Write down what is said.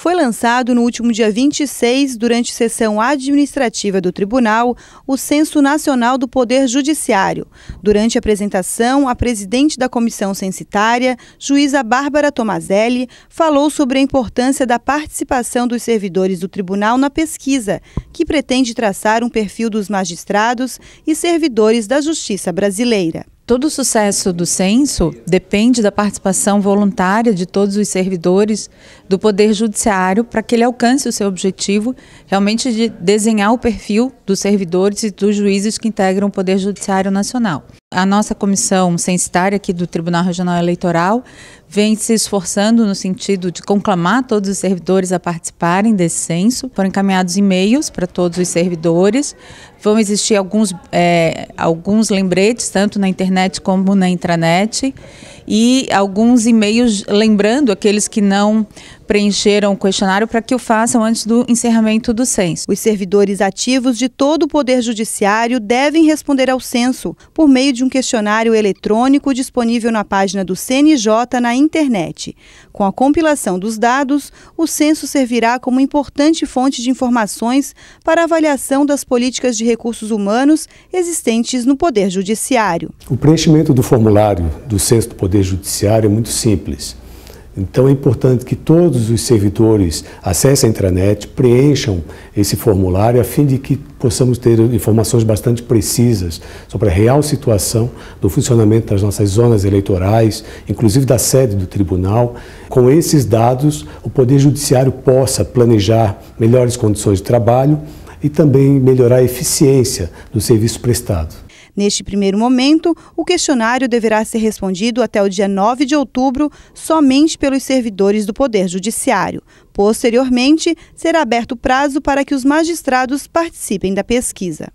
foi lançado no último dia 26, durante sessão administrativa do Tribunal, o Censo Nacional do Poder Judiciário. Durante a apresentação, a presidente da comissão censitária, juíza Bárbara Tomazelli, falou sobre a importância da participação dos servidores do tribunal na pesquisa, que pretende traçar um perfil dos magistrados e servidores da justiça brasileira. Todo o sucesso do censo depende da participação voluntária de todos os servidores do Poder Judiciário para que ele alcance o seu objetivo, realmente de desenhar o perfil dos servidores e dos juízes que integram o Poder Judiciário Nacional. A nossa comissão censitária aqui do Tribunal Regional Eleitoral vem se esforçando no sentido de conclamar todos os servidores a participarem desse censo. Foram encaminhados e-mails para todos os servidores. Vão existir alguns, é, alguns lembretes, tanto na internet como na intranet, e alguns e-mails lembrando aqueles que não preencheram o questionário para que o façam antes do encerramento do censo. Os servidores ativos de todo o Poder Judiciário devem responder ao censo por meio de um questionário eletrônico disponível na página do CNJ na internet. Com a compilação dos dados, o censo servirá como importante fonte de informações para avaliação das políticas de recursos humanos existentes no Poder Judiciário. O preenchimento do formulário do Censo do Poder Judiciário é muito simples. Então é importante que todos os servidores acessem a intranet, preencham esse formulário a fim de que possamos ter informações bastante precisas sobre a real situação do funcionamento das nossas zonas eleitorais, inclusive da sede do tribunal. Com esses dados, o Poder Judiciário possa planejar melhores condições de trabalho e também melhorar a eficiência do serviço prestado. Neste primeiro momento, o questionário deverá ser respondido até o dia 9 de outubro somente pelos servidores do Poder Judiciário. Posteriormente, será aberto prazo para que os magistrados participem da pesquisa.